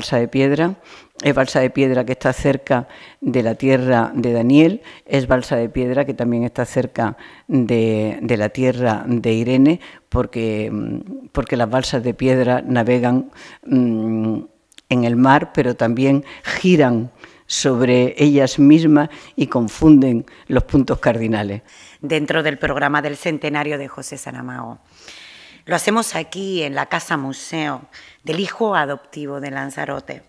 Balsa de Piedra, es Balsa de Piedra que está cerca de la tierra de Daniel, es Balsa de Piedra que también está cerca de, la tierra de Irene, porque, mm, porque las balsas de piedra navegan mm, en el mar, pero también giran sobre ellas mismas y confunden los puntos cardinales. Dentro del programa del centenario de José Sanamao. Lo hacemos aquí en la Casa Museo del hijo adoptivo de Lanzarote,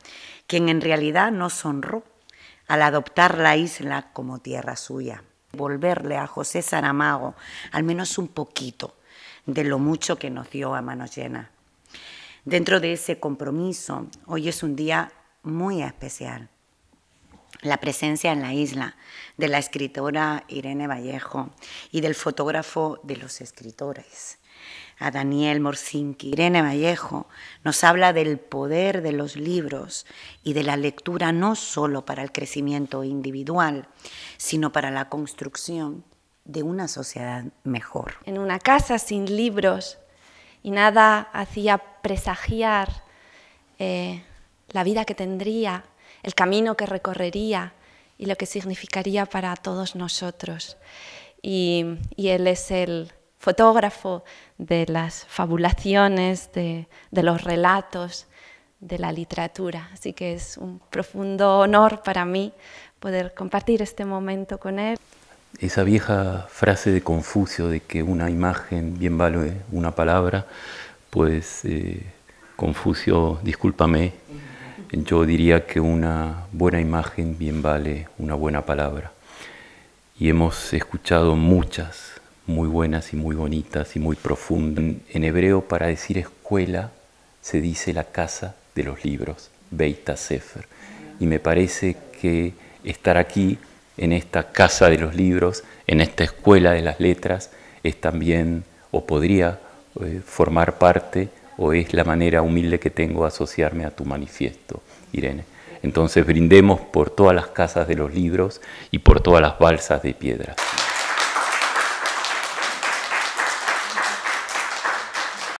quien en realidad nos honró al adoptar la isla como tierra suya. Volverle a José Saramago al menos un poquito de lo mucho que nos dio a manos llenas. Dentro de ese compromiso, hoy es un día muy especial la presencia en la isla de la escritora Irene Vallejo y del fotógrafo de los escritores, a Daniel Morsinki. Irene Vallejo nos habla del poder de los libros y de la lectura no solo para el crecimiento individual, sino para la construcción de una sociedad mejor. En una casa sin libros y nada hacía presagiar eh, la vida que tendría el camino que recorrería y lo que significaría para todos nosotros. Y, él es el fotógrafo de las fabulaciones, de, los relatos, de la literatura. Así que es un profundo honor para mí poder compartir este momento con él. Esa vieja frase de Confucio de que una imagen bien vale una palabra, pues eh, Confucio, discúlpame, yo diría que una buena imagen bien vale una buena palabra. Y hemos escuchado muchas, muy buenas y muy bonitas y muy profundas. En hebreo para decir escuela se dice la casa de los libros, Beit Sefer. Y me parece que estar aquí, en esta casa de los libros, en esta escuela de las letras, es también o podría eh, formar parte o es la manera humilde que tengo de asociarme a tu manifiesto, Irene. Entonces brindemos por todas las casas de los libros y por todas las balsas de piedra.